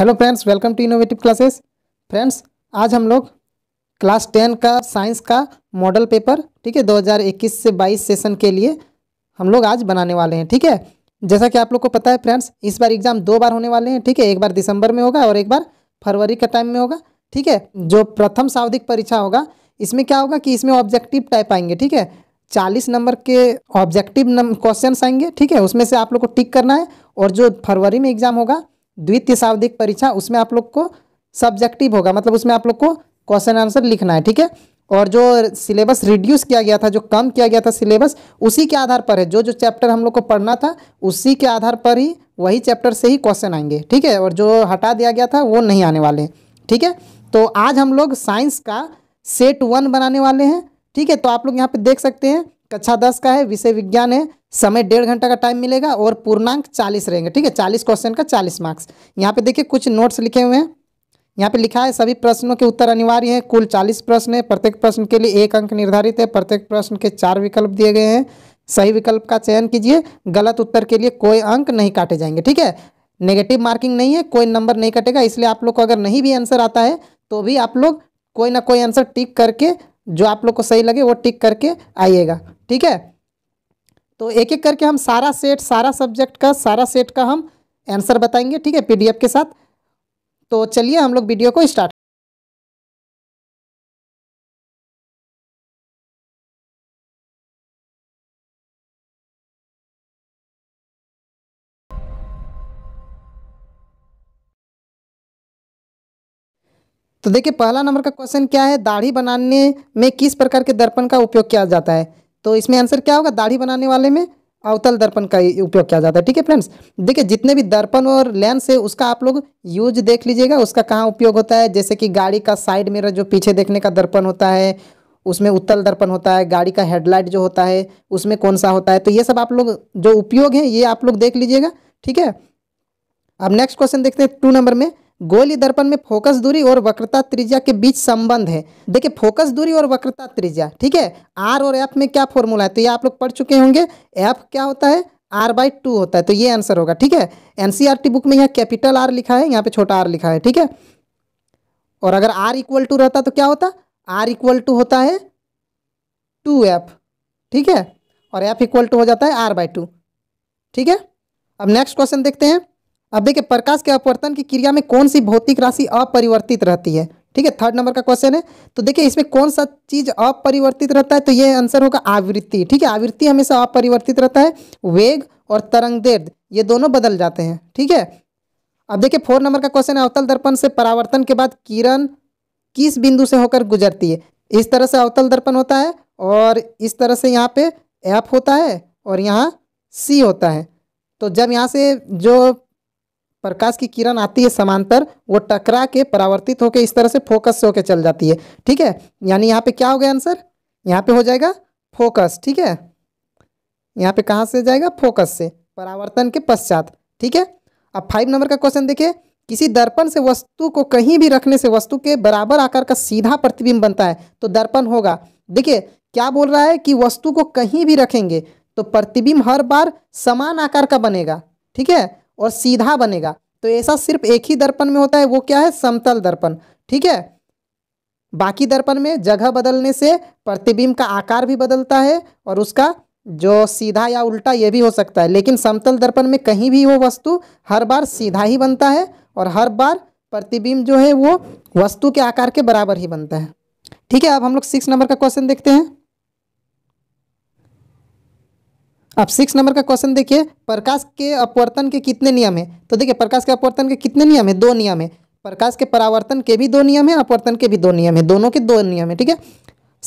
hello friends welcome to innovative classes friends आज हम लोग क्लास टेन का साइंस का मॉडल पेपर ठीक है 2021 से 22 सेशन के लिए हम लोग आज बनाने वाले हैं ठीक है जैसा कि आप लोग को पता है फ्रेंड्स इस बार एग्ज़ाम दो बार होने वाले हैं ठीक है एक बार दिसंबर में होगा और एक बार फरवरी के टाइम में होगा ठीक है जो प्रथम सावधिक परीक्षा होगा इसमें क्या होगा कि इसमें ऑब्जेक्टिव टाइप आएंगे ठीक है चालीस नंबर के ऑब्जेक्टिव क्वेश्चन आएंगे ठीक है उसमें से आप लोग को टिक करना है और जो फरवरी में एग्ज़ाम होगा द्वितीय शाब्दिक परीक्षा उसमें आप लोग को सब्जेक्टिव होगा मतलब उसमें आप लोग को क्वेश्चन आंसर लिखना है ठीक है और जो सिलेबस रिड्यूस किया गया था जो कम किया गया था सिलेबस उसी के आधार पर है जो जो चैप्टर हम लोग को पढ़ना था उसी के आधार पर ही वही चैप्टर से ही क्वेश्चन आएंगे ठीक है और जो हटा दिया गया था वो नहीं आने वाले ठीक है तो आज हम लोग साइंस का सेट वन बनाने वाले हैं ठीक है तो आप लोग यहाँ पे देख सकते हैं कक्षा दस का है विषय विज्ञान है समय डेढ़ घंटा का टाइम मिलेगा और पूर्णांक चालीस रहेंगे ठीक है चालीस क्वेश्चन का चालीस मार्क्स यहाँ पे देखिए कुछ नोट्स लिखे हुए हैं यहाँ पे लिखा है सभी प्रश्नों के उत्तर अनिवार्य हैं कुल चालीस प्रश्न है प्रत्येक प्रश्न के लिए एक अंक निर्धारित है प्रत्येक प्रश्न के चार विकल्प दिए गए हैं सही विकल्प का चयन कीजिए गलत उत्तर के लिए कोई अंक नहीं काटे जाएंगे ठीक है नेगेटिव मार्किंग नहीं है कोई नंबर नहीं कटेगा इसलिए आप लोग को अगर नहीं भी आंसर आता है तो भी आप लोग कोई ना कोई आंसर टिक करके जो आप लोग को सही लगे वो टिक करके आइएगा ठीक है तो एक एक करके हम सारा सेट सारा सब्जेक्ट का सारा सेट का हम आंसर बताएंगे ठीक है पीडीएफ के साथ तो चलिए हम लोग वीडियो को स्टार्ट तो देखिए पहला नंबर का क्वेश्चन क्या है दाढ़ी बनाने में किस प्रकार के दर्पण का उपयोग किया जाता है तो इसमें आंसर क्या होगा दाढ़ी बनाने वाले में अवतल दर्पण का उपयोग किया जाता है ठीक है फ्रेंड्स देखिए जितने भी दर्पण और लेंस है उसका आप लोग यूज देख लीजिएगा उसका कहाँ उपयोग होता है जैसे कि गाड़ी का साइड मिरर जो पीछे देखने का दर्पण होता है उसमें उत्तल दर्पण होता है गाड़ी का हेडलाइट जो होता है उसमें कौन सा होता है तो ये सब आप लोग जो उपयोग है ये आप लोग देख लीजिएगा ठीक है अब नेक्स्ट क्वेश्चन देखते हैं टू नंबर में गोली दर्पण में फोकस दूरी और वक्रता त्रिज्या के बीच संबंध है देखिए फोकस दूरी और वक्रता त्रिज्या ठीक है आर और एफ में क्या फॉर्मूला है तो ये आप लोग पढ़ चुके होंगे एफ क्या होता है आर बाई टू होता है तो ये आंसर होगा ठीक है एनसीआर बुक e में यहाँ कैपिटल आर लिखा है यहाँ पे छोटा आर लिखा है ठीक है और अगर आर इक्वल टू रहता तो क्या होता आर इक्वल टू होता है टू एफ ठीक है और एफ इक्वल टू हो जाता है आर बाई टू ठीक है अब नेक्स्ट क्वेश्चन देखते हैं अब देखिए प्रकाश के अपवर्तन की क्रिया में कौन सी भौतिक राशि अपरिवर्तित रहती है ठीक है थर्ड नंबर का क्वेश्चन है तो देखिए इसमें कौन सा चीज अपरिवर्तित रहता है तो ये आंसर होगा आवृत्ति ठीक है आवृत्ति हमेशा अपरिवर्तित रहता है वेग और तरंग दर्द ये दोनों बदल जाते हैं ठीक है अब देखिए फोर नंबर का क्वेश्चन है अवतल दर्पण से परावर्तन के बाद किरण किस बिंदु से होकर गुजरती है इस तरह से अवतल दर्पण होता है और इस तरह से यहाँ पे एफ होता है और यहाँ सी होता है तो जब यहाँ से जो प्रकाश की किरण आती है समांतर वो टकरा के परावर्तित होकर इस तरह से फोकस से होकर चल जाती है ठीक है यानी यहाँ पे क्या हो गया आंसर यहाँ पे हो जाएगा फोकस ठीक है यहाँ पे कहाँ से जाएगा फोकस से परावर्तन के पश्चात ठीक है अब फाइव नंबर का क्वेश्चन देखिए किसी दर्पण से वस्तु को कहीं भी रखने से वस्तु के बराबर आकार का सीधा प्रतिबिंब बनता है तो दर्पण होगा देखिए क्या बोल रहा है कि वस्तु को कहीं भी रखेंगे तो प्रतिबिंब हर बार समान आकार का बनेगा ठीक है और सीधा बनेगा तो ऐसा सिर्फ एक ही दर्पण में होता है वो क्या है समतल दर्पण ठीक है बाकी दर्पण में जगह बदलने से प्रतिबिंब का आकार भी बदलता है और उसका जो सीधा या उल्टा ये भी हो सकता है लेकिन समतल दर्पण में कहीं भी वो वस्तु हर बार सीधा ही बनता है और हर बार प्रतिबिंब जो है वो वस्तु के आकार के बराबर ही बनता है ठीक है अब हम लोग सिक्स नंबर का क्वेश्चन देखते हैं अब सिक्स नंबर का क्वेश्चन देखिए प्रकाश के अपवर्तन के कितने नियम है तो देखिए प्रकाश के अपवर्तन के कितने नियम है दो नियम है प्रकाश के परावर्तन के भी दो नियम है अपवर्तन के भी दो नियम है दोनों के दो नियम है ठीक है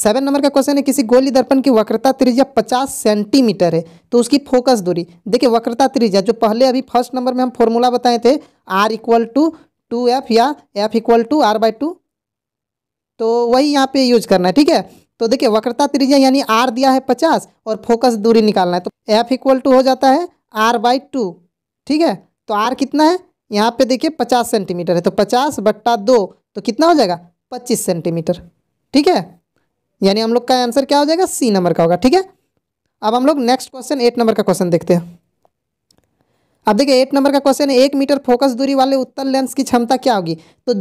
सेवन नंबर का क्वेश्चन है किसी गोली दर्पण की वक्रता त्रिज्या पचास सेंटीमीटर है तो उसकी फोकस दूरी देखिए वक्रता त्रिज्या जो पहले अभी फर्स्ट नंबर में हम फॉर्मूला बताए थे R equal to two F या F equal to R by two तो वही यहाँ पे यूज करना है ठीक है तो देखिए वक्रता त्रिज्या यानी आर दिया है पचास और फोकस दूरी निकालना है तो एफ इक्वल टू हो जाता है आर बाई टू ठीक है तो आर कितना है यहाँ पे देखिए पचास सेंटीमीटर है तो पचास बट्टा दो तो कितना हो जाएगा पच्चीस सेंटीमीटर ठीक है यानी हम लोग का आंसर क्या हो जाएगा सी नंबर का होगा ठीक है अब हम लोग नेक्स्ट क्वेश्चन एट नंबर का क्वेश्चन देखते हैं अब देखिए एट नंबर का क्वेश्चन है एक मीटर फोकस दूरी वाले उत्तर लेंस की क्षमता क्या होगी तो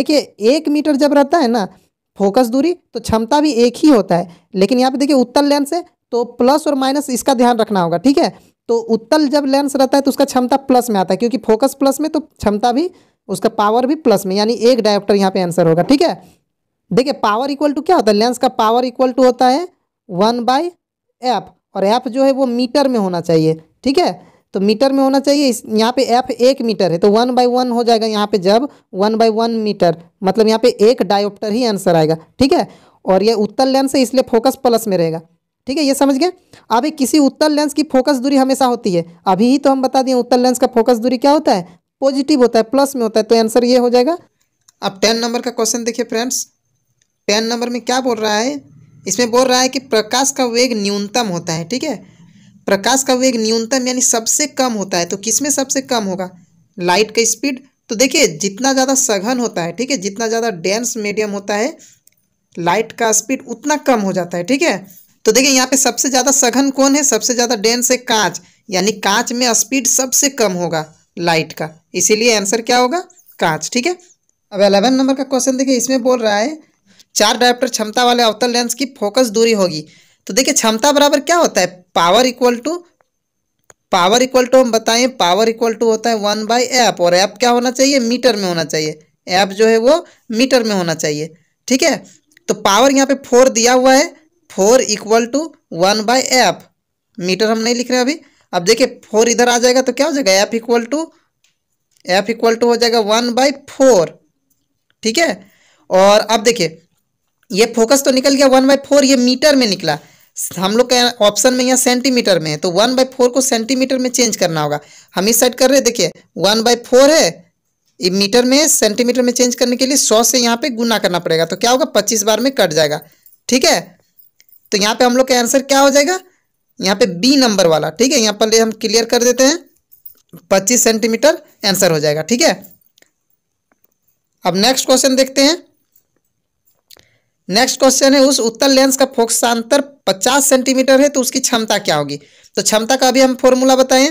देखिए एक मीटर जब रहता है ना फोकस दूरी तो क्षमता भी एक ही होता है लेकिन यहाँ पे देखिए उत्तल लेंस है तो प्लस और माइनस इसका ध्यान रखना होगा ठीक है तो उत्तल जब लेंस रहता है तो उसका क्षमता प्लस में आता है क्योंकि फोकस प्लस में तो क्षमता भी उसका पावर भी प्लस में यानी एक डायोप्टर यहाँ पे आंसर होगा ठीक है देखिए पावर इक्वल टू क्या होता है लेंस का पावर इक्वल टू होता है वन बाई एफ और एफ जो है वो मीटर में होना चाहिए ठीक है तो मीटर में होना चाहिए इस यहाँ पे एफ एक मीटर है तो वन बाई वन हो जाएगा यहाँ पे जब वन बाई वन मीटर मतलब यहाँ पे एक डायोप्टर ही आंसर आएगा ठीक है और ये उत्तर लेंस है इसलिए फोकस प्लस में रहेगा ठीक है ये समझ गए अभी किसी उत्तर लेंस की फोकस दूरी हमेशा होती है अभी ही तो हम बता दिए उत्तर लेंस का फोकस दूरी क्या होता है पॉजिटिव होता है प्लस में होता है तो आंसर ये हो जाएगा अब टेन नंबर का क्वेश्चन देखिए फ्रेंड्स टेन नंबर में क्या बोल रहा है इसमें बोल रहा है कि प्रकाश का वेग न्यूनतम होता है ठीक है प्रकाश का वेग न्यूनतम यानी सबसे कम होता है तो किस में सबसे कम होगा लाइट का स्पीड तो देखिए जितना ज़्यादा सघन होता है ठीक है जितना ज़्यादा डेंस मीडियम होता है लाइट का स्पीड उतना कम हो जाता है ठीक है तो देखिए यहाँ पे सबसे ज़्यादा सघन कौन है सबसे ज़्यादा डेंस है कांच यानी कांच में स्पीड सबसे कम होगा लाइट का इसीलिए आंसर क्या होगा कांच ठीक है अब अलेवन नंबर का क्वेश्चन देखिए इसमें बोल रहा है चार डायप्टर क्षमता वाले अवतल लेंस की फोकस दूरी होगी तो देखिए क्षमता बराबर क्या होता है power equal to power equal to हम बताएं पावर इक्वल टू होता है वन बाई एप और ऐप क्या होना चाहिए मीटर में होना चाहिए एप जो है वो मीटर में होना चाहिए ठीक है तो पावर यहाँ पे फोर दिया हुआ है four equal to one by F metre हम नहीं लिख रहे अभी अब देखिए फोर इधर आ जाएगा तो क्या हो जाएगा F equal to F equal to हो जाएगा वन बाई फोर ठीक है और अब देखिए ये फोकस तो निकल गया वन बाई फोर ये मीटर में निकला हम लोग का ऑप्शन में यहाँ सेंटीमीटर में है तो वन बाई फोर को सेंटीमीटर में चेंज करना होगा हम इस साइड कर रहे हैं देखिए वन बाई फोर है मीटर में सेंटीमीटर में चेंज करने के लिए सौ से यहाँ पे गुना करना पड़ेगा तो क्या होगा पच्चीस बार में कट जाएगा ठीक है तो यहाँ पे हम लोग का आंसर क्या हो जाएगा यहाँ पे बी नंबर वाला ठीक है यहाँ पर हम क्लियर कर देते हैं पच्चीस सेंटीमीटर आंसर हो जाएगा ठीक है अब नेक्स्ट क्वेश्चन देखते हैं नेक्स्ट क्वेश्चन है उस उत्तर लेंस का फोक्सांतर 50 सेंटीमीटर है तो उसकी क्षमता क्या होगी तो क्षमता का अभी हम फॉर्मूला बताएं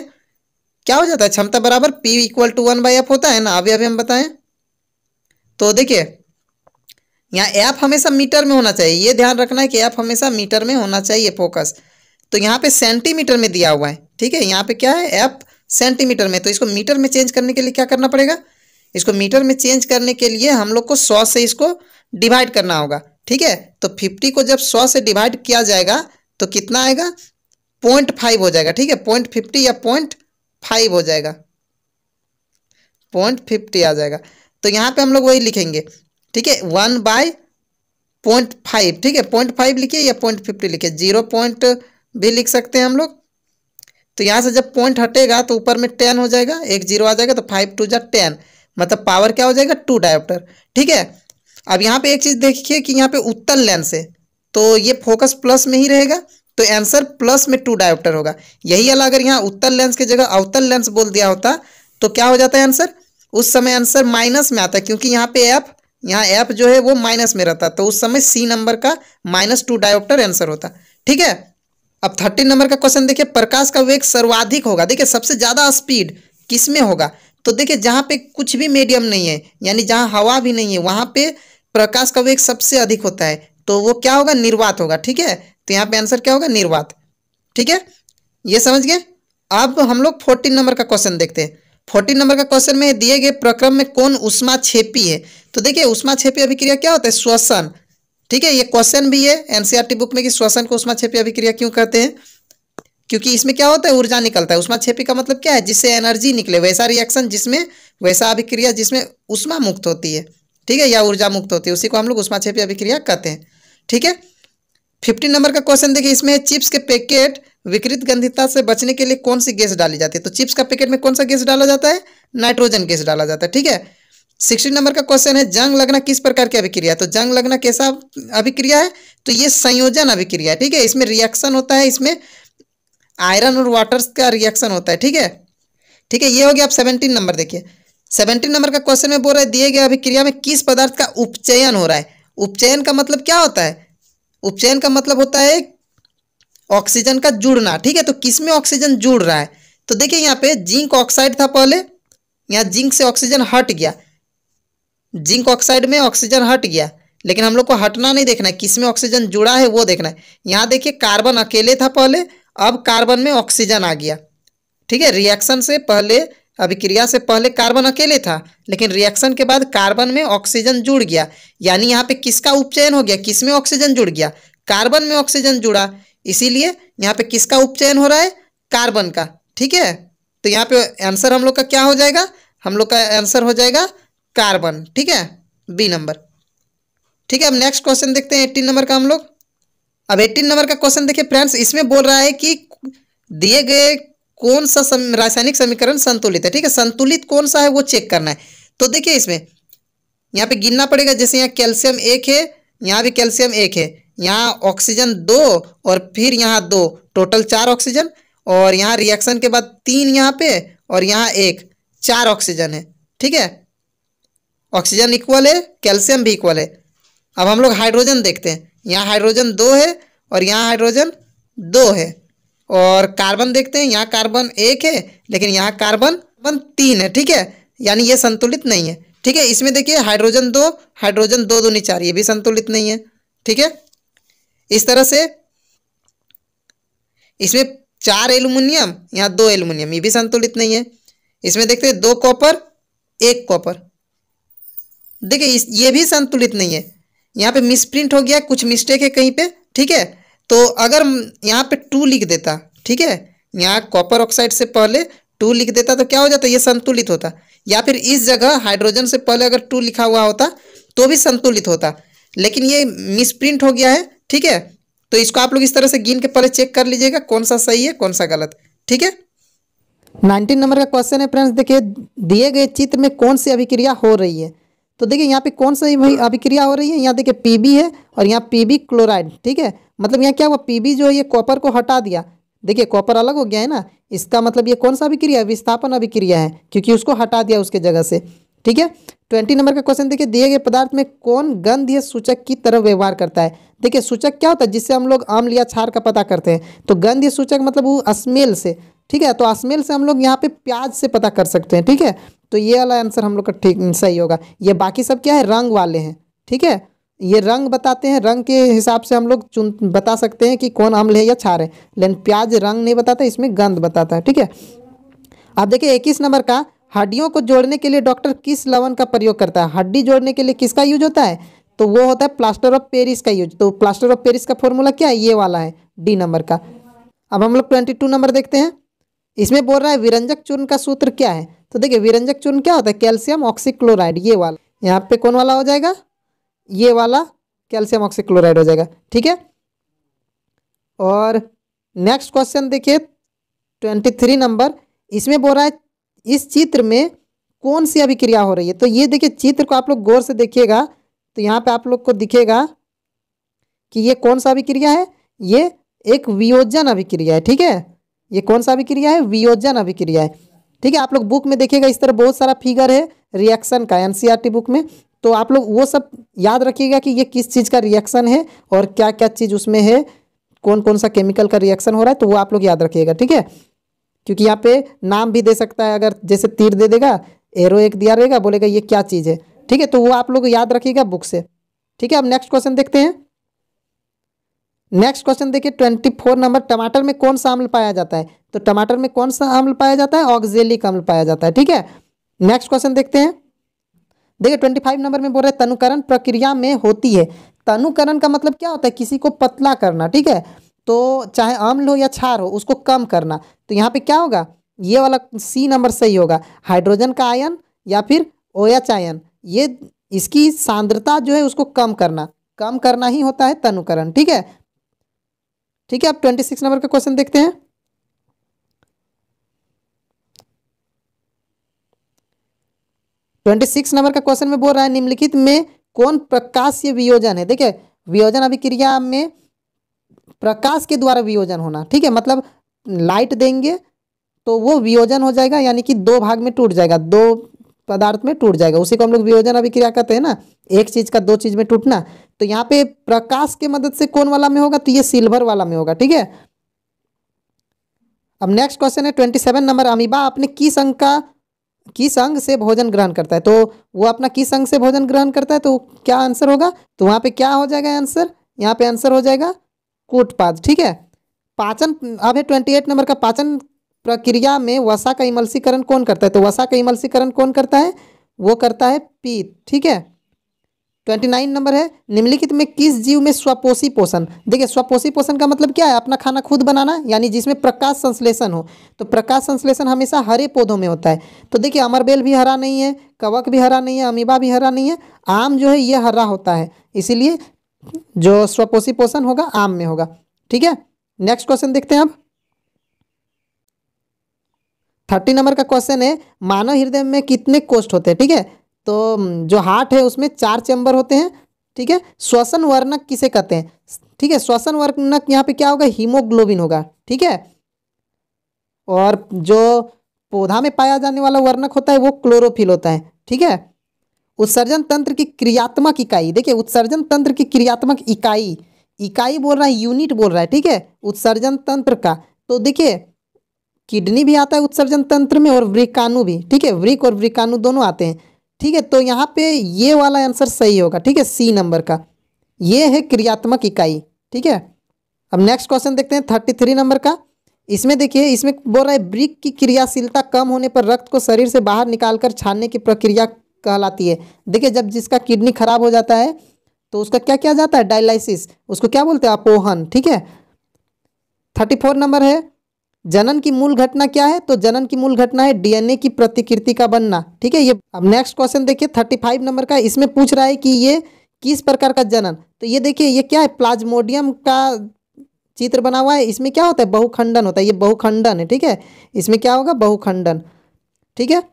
क्या हो जाता है क्षमता बराबर P equal to one by F होता है ना अभी अभी हम बताएं तो देखिए यहाँ एफ हमेशा मीटर में होना चाहिए ये ध्यान रखना है कि एफ हमेशा मीटर में होना चाहिए फोकस तो यहाँ पे सेंटीमीटर में दिया हुआ है ठीक है यहाँ पे क्या है एफ सेंटीमीटर में तो इसको मीटर में चेंज करने के लिए क्या करना पड़ेगा इसको मीटर में चेंज करने के लिए हम लोग को सौ से इसको डिवाइड करना होगा ठीक है तो फिफ्टी को जब सौ से डिवाइड किया जाएगा तो कितना आएगा पॉइंट फाइव हो जाएगा ठीक है पॉइंट फिफ्टी या पॉइंट फाइव हो जाएगा पॉइंट फिफ्टी आ जाएगा तो यहाँ पे हम लोग वही लिखेंगे ठीक है वन बाय पॉइंट फाइव ठीक है पॉइंट फाइव लिखिए या पॉइंट फिफ्टी लिखिए जीरो पॉइंट भी लिख सकते हैं हम लोग तो यहाँ से जब पॉइंट हटेगा तो ऊपर में टेन हो जाएगा एक जीरो आ जाएगा तो फाइव टू जा टेन मतलब पावर क्या हो जाएगा टू डायोप्टर ठीक है अब यहाँ पे एक चीज़ देखिए कि यहाँ पे उत्तल लेंस है तो ये फोकस प्लस में ही रहेगा तो आंसर प्लस में टू डायोप्टर होगा यही अला अगर यहाँ उत्तल लेंस की जगह अवतल लेंस बोल दिया होता तो क्या हो जाता है आंसर उस समय आंसर माइनस में आता है क्योंकि यहाँ पे ऐप यहाँ ऐप जो है वो माइनस में रहता तो उस समय सी नंबर का माइनस टू डायोप्टर आंसर होता ठीक है अब थर्टीन नंबर का क्वेश्चन देखिए प्रकाश का वेग सर्वाधिक होगा देखिए सबसे ज़्यादा स्पीड किस में होगा तो देखिए जहाँ पे कुछ भी मीडियम नहीं है यानी जहाँ हवा भी नहीं है वहाँ पे प्रकाश का वेग सबसे अधिक होता है तो वो क्या होगा निर्वात होगा ठीक है तो यहाँ पे आंसर क्या होगा निर्वात ठीक है ये समझ गए अब हम लोग फोर्टीन नंबर का क्वेश्चन देखते हैं फोर्टीन नंबर का क्वेश्चन में दिए गए प्रक्रम में कौन उष्मा छेपी है तो देखिए उष्मा छेपी अभिक्रिया क्या होता है श्वसन ठीक है ये क्वेश्चन भी है एनसीआरटी बुक e में कि श्वसन को उष्मा छेपी अभिक्रिया क्यों कहते हैं क्योंकि इसमें क्या होता है ऊर्जा निकलता है उष्मा छेपी का मतलब क्या है जिससे एनर्जी निकले वैसा रिएक्शन जिसमें वैसा अभिक्रिया जिसमें उष्मा मुक्त होती है ठीक है या ऊर्जा मुक्त होती है उसी को हम लोग उष्माक्षेपी अभिक्रिया कहते हैं ठीक है फिफ्टीन नंबर का क्वेश्चन देखिए इसमें चिप्स के पैकेट विकृत गंधिता से बचने के लिए कौन सी गैस डाली जाती है तो चिप्स का पैकेट में कौन सा गैस डाला जाता है नाइट्रोजन गैस डाला जाता है ठीक है सिक्सटीन नंबर का क्वेश्चन है जंग लगना किस प्रकार की अभिक्रिया तो जंग लगना कैसा अभिक्रिया है तो ये संयोजन अभिक्रिया है ठीक है इसमें रिएक्शन होता है इसमें आयरन और वाटर का रिएक्शन होता है ठीक है ठीक है ये हो गया आप सेवनटीन नंबर देखिए सेवेंटीन नंबर का क्वेश्चन में बोल रहा है दिए गए अभिक्रिया में किस पदार्थ का उपचयन हो रहा है उपचयन का मतलब क्या होता है उपचयन का मतलब होता है ऑक्सीजन का जुड़ना ठीक है तो किस में ऑक्सीजन जुड़ रहा है तो देखिए यहाँ पे जिंक ऑक्साइड था पहले यहाँ जिंक से ऑक्सीजन हट गया जिंक ऑक्साइड में ऑक्सीजन हट गया लेकिन हम लोग को हटना नहीं देखना है किस में ऑक्सीजन जुड़ा है वो देखना है यहाँ देखिए कार्बन अकेले था पहले अब कार्बन में ऑक्सीजन आ गया ठीक है रिएक्शन से पहले अभिक्रिया से पहले कार्बन अकेले था लेकिन रिएक्शन के बाद कार्बन में ऑक्सीजन जुड़ गया यानी यहाँ पे किसका उपचयन हो गया किस में ऑक्सीजन जुड़ गया कार्बन में ऑक्सीजन जुड़ा इसीलिए यहाँ पे किसका उपचयन हो रहा है कार्बन का ठीक है तो यहाँ पे आंसर हम लोग का क्या हो जाएगा हम लोग का आंसर हो जाएगा कार्बन ठीक है बी नंबर ठीक है अब नेक्स्ट क्वेश्चन देखते हैं एट्टीन नंबर का हम लोग अब एट्टीन नंबर का क्वेश्चन देखिए फ्रेंड्स इसमें बोल रहा है कि दिए गए कौन सा सम, रासायनिक समीकरण संतुलित है ठीक है संतुलित कौन सा है वो चेक करना है तो देखिए इसमें यहाँ पे गिनना पड़ेगा जैसे यहाँ कैल्शियम एक है यहाँ भी कैल्शियम एक है यहाँ ऑक्सीजन दो और फिर यहाँ दो टोटल चार ऑक्सीजन और यहाँ रिएक्शन के बाद तीन यहाँ पे और यहाँ एक चार ऑक्सीजन है ठीक है ऑक्सीजन इक्वल है कैल्शियम भी इक्वल है अब हम लोग हाइड्रोजन देखते हैं यहाँ हाइड्रोजन दो है और यहाँ हाइड्रोजन दो है और कार्बन देखते हैं यहाँ कार्बन एक है लेकिन यहाँ कार्बन कार्बन तीन है ठीक है यानी ये संतुलित नहीं है ठीक है इसमें देखिए हाइड्रोजन दो हाइड्रोजन दो दूनी चार ये भी संतुलित नहीं है ठीक है इस तरह से इसमें चार एल्यूमिनियम यहाँ दो एल्यूमिनियम ये भी संतुलित नहीं है इसमें देखते हैं दो कॉपर एक कॉपर देखिए ये भी संतुलित नहीं है यहाँ पे मिसप्रिंट हो गया कुछ मिस्टेक है कहीं पे ठीक है तो अगर यहाँ पे टू लिख देता ठीक है यहाँ कॉपर ऑक्साइड से पहले टू लिख देता तो क्या हो जाता ये संतुलित होता या फिर इस जगह हाइड्रोजन से पहले अगर टू लिखा हुआ होता तो भी संतुलित होता लेकिन ये मिसप्रिंट हो गया है ठीक है तो इसको आप लोग इस तरह से गिन के पहले चेक कर लीजिएगा कौन सा सही है कौन सा गलत ठीक है नाइनटीन नंबर का क्वेश्चन है फ्रेंड्स देखिए दिए गए चित्र में कौन सी अभिक्रिया हो रही है तो देखिए यहाँ पे कौन सा अभिक्रिया हो रही है यहाँ देखिए पीबी है और यहाँ पीबी क्लोराइड ठीक है मतलब यहाँ क्या हुआ पी जो है ये कॉपर को हटा दिया देखिए कॉपर अलग हो गया है ना इसका मतलब ये कौन सा अभिक्रिया विस्थापन अभिक्रिया है क्योंकि उसको हटा दिया उसके जगह से ठीक है ट्वेंटी नंबर का क्वेश्चन देखिए दिए गए पदार्थ में कौन गंध या सूचक की तरह व्यवहार करता है देखिए सूचक क्या होता है जिससे हम लोग आम लिया छार का पता करते हैं तो गंध या सूचक मतलब वो स्मेल से ठीक है तो स्मेल से हम लोग यहाँ पे प्याज से पता कर सकते हैं ठीक है तो ये वाला आंसर हम लोग का ठीक सही होगा ये बाकी सब क्या है रंग वाले हैं ठीक है ये रंग बताते हैं रंग के हिसाब से हम लोग चुन बता सकते हैं कि कौन अम्ल है या क्षार है लेकिन प्याज रंग नहीं बताता इसमें गंध बताता है ठीक है अब देखिए इक्कीस नंबर का हड्डियों को जोड़ने के लिए डॉक्टर किस लवन का प्रयोग करता है हड्डी जोड़ने के लिए किसका यूज होता है तो वो होता है प्लास्टर ऑफ पेरिस का यूज तो प्लास्टर ऑफ पेरिस का फॉर्मूला क्या है ये वाला है डी नंबर का अब हम लोग ट्वेंटी टू नंबर देखते हैं इसमें बोल रहा है विरंजक चूर्ण का सूत्र क्या है तो देखिए विरंजक चूर्ण क्या होता है कैल्शियम ऑक्सीक्लोराइड ये वाला यहाँ पे कौन वाला हो जाएगा ये वाला कैल्शियम ऑक्सीक्लोराइड हो जाएगा ठीक है और नेक्स्ट क्वेश्चन देखिए ट्वेंटी थ्री नंबर इसमें बोल रहा है इस चित्र में कौन सी अभिक्रिया हो रही है तो ये देखिए चित्र को आप लोग गौर से देखिएगा तो यहाँ पे आप लोग को दिखेगा कि ये कौन सा अभिक्रिया है ये एक वियोजन अभिक्रिया है ठीक है ये कौन सा अभिक्रिया है वियोजन अभिक्रिया है ठीक है आप लोग बुक में देखिएगा इस तरह बहुत सारा फिगर है रिएक्शन का एनसीईआरटी e बुक में तो आप लोग वो सब याद रखिएगा कि ये किस चीज़ का रिएक्शन है और क्या क्या चीज़ उसमें है कौन कौन सा केमिकल का रिएक्शन हो रहा है तो वो आप लोग याद रखिएगा ठीक है क्योंकि यहाँ पे नाम भी दे सकता है अगर जैसे तीर दे देगा एरो एक दिया रहेगा बोलेगा ये क्या चीज़ है ठीक है तो वो आप लोग याद रखिएगा बुक से ठीक है अब नेक्स्ट क्वेश्चन देखते हैं नेक्स्ट क्वेश्चन देखिए ट्वेंटी फोर नंबर टमाटर में कौन सा अम्ल पाया जाता है तो टमाटर में कौन सा अम्ल पाया जाता है ऑक्जेलिक अम्ल पाया जाता है ठीक है नेक्स्ट क्वेश्चन देखते हैं देखिए ट्वेंटी फाइव नंबर में बोल रहे तनुकरण प्रक्रिया में होती है तनुकरण का मतलब क्या होता है किसी को पतला करना ठीक है तो चाहे अम्ल हो या क्षार हो उसको कम करना तो यहाँ पे क्या होगा ये वाला सी नंबर सही होगा हाइड्रोजन का आयन या फिर ओ एच आयन ये इसकी सांद्रता जो है उसको कम करना कम करना ही होता है तनुकरण ठीक है ठीक है अब ट्वेंटी सिक्स नंबर का क्वेश्चन देखते हैं ट्वेंटी सिक्स नंबर का क्वेश्चन में बोल रहा है निम्नलिखित में कौन प्रकाशीय वियोजन है देखिए वियोजन अभिक्रिया में प्रकाश के द्वारा वियोजन होना ठीक है मतलब लाइट देंगे तो वो वियोजन हो जाएगा यानी कि दो भाग में टूट जाएगा दो पदार्थ में टूट जाएगा उसी को हम लोग वियोजन अभिक्रिया कहते हैं ना एक चीज़ का दो चीज़ में टूटना तो यहाँ पे प्रकाश के मदद से कौन वाला में होगा तो ये सिल्वर वाला में होगा ठीक है अब नेक्स्ट क्वेश्चन है ट्वेंटी सेवन नंबर अमीबा अपने किस अंक का किस अंग से भोजन ग्रहण करता है तो वो अपना किस अंग से भोजन ग्रहण करता है तो क्या आंसर होगा तो वहाँ पे क्या हो जाएगा आंसर यहाँ पे आंसर हो जाएगा कूटपाद ठीक है पाचन अब है ट्वेंटी एट नंबर का पाचन प्रक्रिया में वसा का इमलसीकरण कौन करता है तो वसा का इमलसीकरण कौन करता है वो करता है पीत ठीक है ट्वेंटी नाइन नंबर है निम्नलिखित में किस जीव में स्वपोषी पोषण देखिए स्वपोषी पोषण का मतलब क्या है अपना खाना खुद बनाना यानी जिसमें प्रकाश संश्लेषण हो तो प्रकाश संश्लेषण हमेशा हरे पौधों में होता है तो देखिए अमरबेल भी हरा नहीं है कवक भी हरा नहीं है अमीबा भी हरा नहीं है आम जो है ये हरा होता है इसीलिए जो स्वपोषी पोषण होगा आम में होगा ठीक है नेक्स्ट क्वेश्चन देखते हैं अब थर्टी नंबर का क्वेश्चन है मानव हृदय में कितने कोष्ठ होते हैं ठीक है तो जो हार्ट है उसमें चार चैम्बर होते हैं ठीक है श्वसन वर्णक किसे कहते हैं ठीक है श्वसन वर्णक यहाँ पे क्या होगा हीमोग्लोबिन होगा ठीक है और जो पौधा में पाया जाने वाला वर्णक होता है वो क्लोरोफिल होता है ठीक है उत्सर्जन तंत्र की क्रियात्मक इकाई देखिए उत्सर्जन तंत्र की क्रियात्मक इकाई इकाई बोल रहा है यूनिट बोल रहा है ठीक है उत्सर्जन तंत्र का तो देखिए किडनी भी आता है उत्सर्जन तंत्र में और वृकाणु भी ठीक है वृक और वृकाणु दोनों आते हैं ठीक है तो यहाँ पे ये वाला आंसर सही होगा ठीक है सी नंबर का ये है क्रियात्मक इकाई ठीक है अब नेक्स्ट क्वेश्चन देखते हैं थर्टी थ्री नंबर का इसमें देखिए इसमें बोल रहा है ब्रिक की क्रियाशीलता कम होने पर रक्त को शरीर से बाहर निकालकर छानने की प्रक्रिया कहलाती है देखिए जब जिसका किडनी खराब हो जाता है तो उसका क्या किया जाता है डायलिसिस उसको क्या बोलते हैं अपोहन ठीक है थर्टी फोर नंबर है जनन की मूल घटना क्या है तो जनन की मूल घटना है डीएनए की प्रतिकृति का बनना ठीक है ये अब नेक्स्ट क्वेश्चन देखिए थर्टी फाइव नंबर का इसमें पूछ रहा है कि ये किस प्रकार का जनन तो ये देखिए ये क्या है प्लाज्मोडियम का चित्र बना हुआ है इसमें क्या होता है बहुखंडन होता है ये बहुखंडन है ठीक है इसमें क्या होगा बहुखंडन ठीक है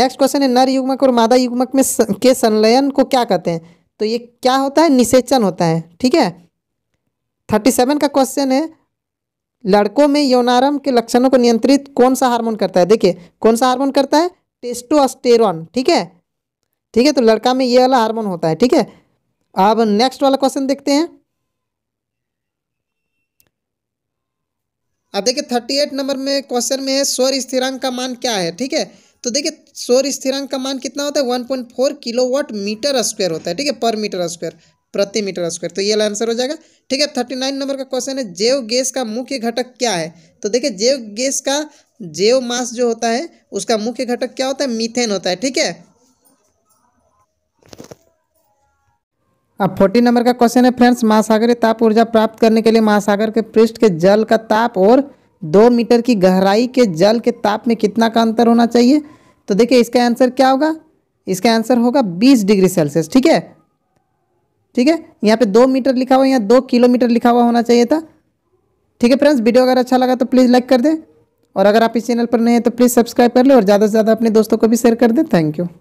नेक्स्ट क्वेश्चन है नर युग्मक और मादा युग्मक में के संलयन को क्या कहते हैं तो ये क्या होता है निषेचन होता है ठीक है थर्टी सेवन का क्वेश्चन है लड़कों में यौनारम के लक्षणों को नियंत्रित कौन सा हार्मोन करता है देखिए कौन सा हार्मोन करता है टेस्टोस्टेरॉन ठीक है ठीक है तो लड़का में ये वाला हार्मोन होता है ठीक है अब नेक्स्ट वाला क्वेश्चन देखते हैं अब देखिए थर्टी एट नंबर में क्वेश्चन में है स्वर स्थिरांक का मान क्या है ठीक है तो देखिए स्वर स्थिरांक का मान कितना होता है one point four kilowatt metre square होता है ठीक है पर मीटर स्क्वायर प्रति मीटर स्क्वायर तो ये आंसर हो जाएगा ठीक है थर्टी नाइन नंबर का क्वेश्चन है जैव गैस का मुख्य घटक क्या है तो देखिए जैव गैस का जैव मास जो होता है उसका मुख्य घटक क्या होता है मीथेन होता है ठीक है अब फोर्टी नंबर का क्वेश्चन है फ्रेंड्स महासागरी ताप ऊर्जा प्राप्त करने के लिए महासागर के पृष्ठ के जल का ताप और दो मीटर की गहराई के जल के ताप में कितना का अंतर होना चाहिए तो देखिए इसका आंसर क्या होगा इसका आंसर होगा बीस डिग्री सेल्सियस ठीक है ठीक है यहाँ पे दो मीटर लिखा हुआ है यहाँ दो किलोमीटर लिखा हुआ होना चाहिए था ठीक है फ्रेंड्स वीडियो अगर अच्छा लगा तो प्लीज़ लाइक कर दें और अगर आप इस चैनल पर नए हैं तो प्लीज़ सब्सक्राइब कर लें और ज़्यादा से ज़्यादा अपने दोस्तों को भी शेयर कर दें थैंक यू